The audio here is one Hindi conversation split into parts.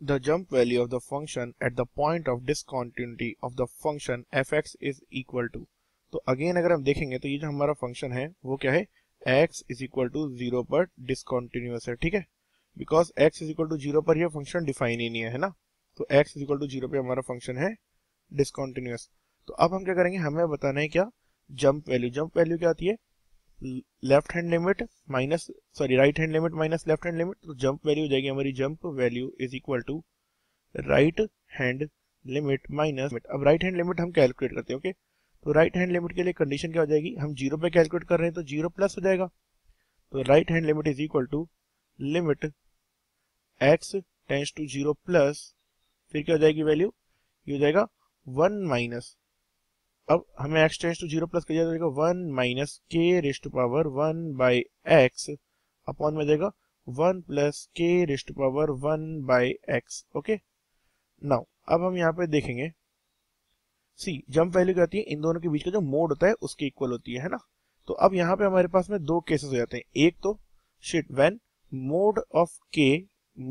the jump value of the function at the point of discontinuity of the function fx is equal to. To तो अगेन अगर हम देखेंगे तो ये जो हमारा फंक्शन है वो क्या है x is equal to zero पर discontinuous है ठीक है because x is equal to zero पर यह फंक्शन डिफाइन ही नहीं है ना तो x is equal to zero पे हमारा फंक्शन है discontinuous. तो अब हम क्या करेंगे हमें बताना है क्या जंप वैल्यू जंप वैल्यू क्या आती है left hand limit minus sorry right hand limit minus left hand limit तो जंप वैल्यू हो जाएगी हमारी jump value is equal to right hand limit minus अब राइट हैंड लिमिट हम कैलकुलेट करते हैं ओके तो राइट हैंड लिमिट के लिए कंडीशन क्या हो जाएगी हम जीरो पे कैलकुलेट कर रहे हैं तो जीरो प्लस हो जाएगा तो right hand limit is equal to limit x tends to zero plus फिर क्या हो जाएगी वैल्यू ये हो जाएगा वन माइनस अब हमें x tends to zero plus किया जाएगा one minus k raised power one by x upon में देगा one plus k raised power one by x okay now अब हम यहाँ पे देखेंगे सी जंप वैल्यू क्या होती है इन दोनों के बीच का जो मोड होता है उसके इक्वल होती है है ना तो अब यहाँ पे हमारे पास में दो केसेस हो जाते हैं एक तो शिट when mod of k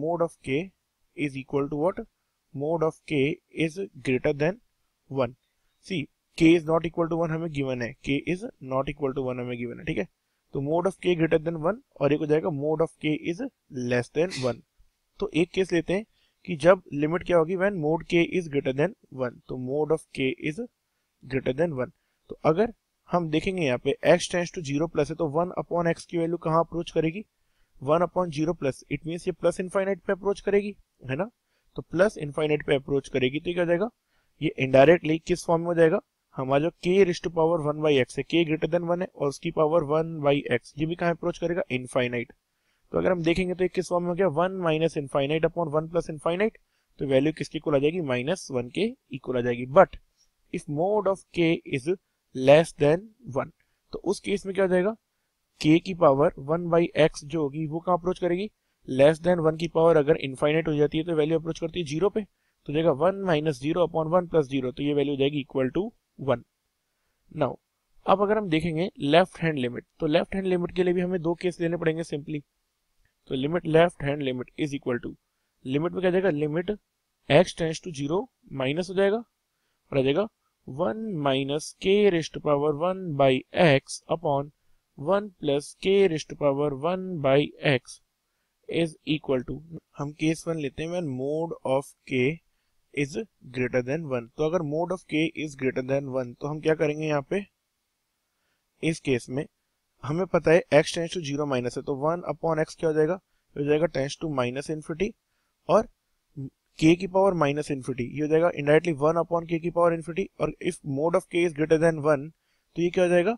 mod of k is equal to what mod of k is greater than one see k is not equal to one हमें गिवन है k is not equal to one हमें गिवन है ठीक है तो mod of k greater than one और एक हो जाएगा mod of k is less than one तो एक केस लेते हैं कि जब लिमिट क्या होगी when mod k is greater than one तो mod of k is greater than one तो अगर हम देखेंगे यहाँ पे x tends to zero plus है तो वन अपॉन x की वैल्यू कहाँ अप्रोच करेगी one upon zero plus it means ये प्लस इनफाइनाइट पे अप्रोच करेगी है ना तो प्लस इनफाइनाइट पे अप्रोच करेगी तो क्या हो जाएगा ये इनडायरेक्टली किस फॉर्म में हो जाएगा हमारा जो k raised to power one by x है के ग्रेटर देन वन है और उसकी पावर वन बाई एक्स ये भी कहा अप्रोच करेगा इनफाइनाइट तो अगर हम देखेंगे तो एक किस फॉर्म में हो गया one minus infinite upon one plus infinite तो वैल्यू किसके इक्वल आ जाएगी माइनस वन के इक्वल आ जाएगी but if mod of k is less than one तो उस केस में क्या हो जाएगा के की पावर वन बाई एक्स जो होगी वो कहाँ अप्रोच करेगी लेस देन वन की पावर अगर इनफाइनाइट हो जाती है तो वैल्यू अप्रोच करती है जीरो पे तो जाएगा one minus zero upon one plus zero तो ये वैल्यू हो जाएगी इक्वल टू वन नाउ अब अगर हम देखेंगे लेफ्ट हैंड लिमिट तो लेफ्ट हैंड लिमिट के लिए भी हमें दो केस लेने पड़ेंगे सिंपली तो limit left hand limit is equal to limit में क्या जाएगा limit x tends to zero minus हो जाएगा और आ जाएगा one minus k raised power one by x upon one plus k raised power one by x is equal to हम केस वन लेते हैं mod of k is greater than one तो अगर mod of k is greater than one तो हम क्या करेंगे यहाँ पे इस केस में हमें पता है x tends to zero minus है तो वन अपॉन एक्स क्या हो जाएगा हो जाएगा टेंस टू माइनस इन्फिटी और के की पावर माइनस इन्फिटी ये हो जाएगा इंडायरेक्टली वन अपॉन के की पावर इन्फिटी और if mod of k is greater than one तो ये क्या हो जाएगा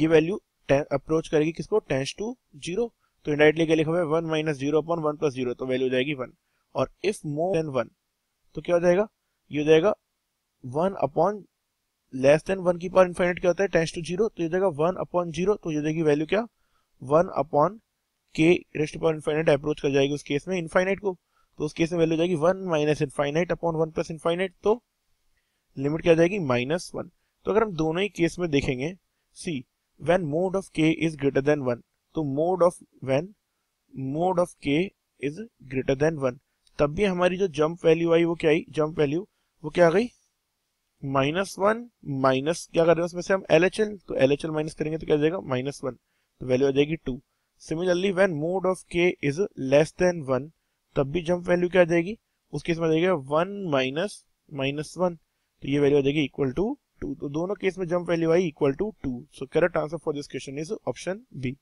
ये वैल्यू अप्रोच करेगी किसको टेंस टू जीरो तो इंडायरेक्टली क्या लिखा हुआ है one minus zero upon one plus zero तो वैल्यू हो जाएगी वन और इफ मोर देन वन तो क्या हो जाएगा ये हो जाएगा one upon less than one की पावर इन्फाइनेट क्या होता है टेंस टू जीरो तो ये जाएगा वन अपॉन जीरो तो ये जाएगी वैल्यू क्या one upon k raised power infinite approach कर जाएगी उस केस में इन्फाइनाइट को तो उस केस में वैल्यू जाएगी one minus infinite upon one plus infinite तो लिमिट क्या जाएगी माइनस वन तो अगर हम दोनों ही केस में देखेंगे see when mod of k is greater than one तो mod of when mod of k is greater than one तब भी हमारी जो जंप वैल्यू आई वो क्या आई जंप वैल्यू वो क्या आ गई माइनस वन माइनस क्या कर रहे हैं उसमें से हम एल एच एल तो एल एच एल माइनस करेंगे तो क्या जाएगा माइनस वन तो वैल्यू आ जाएगी two similarly when mod of k is less than one तब भी जंप वैल्यू क्या आ जाएगी उसके इसमें जाएगा वन माइनस माइनस वन तो ये वैल्यू आ जाएगी इक्वल टू टू तो दोनों केस में जंप वैल्यू आई equal to two so correct answer for this question is option B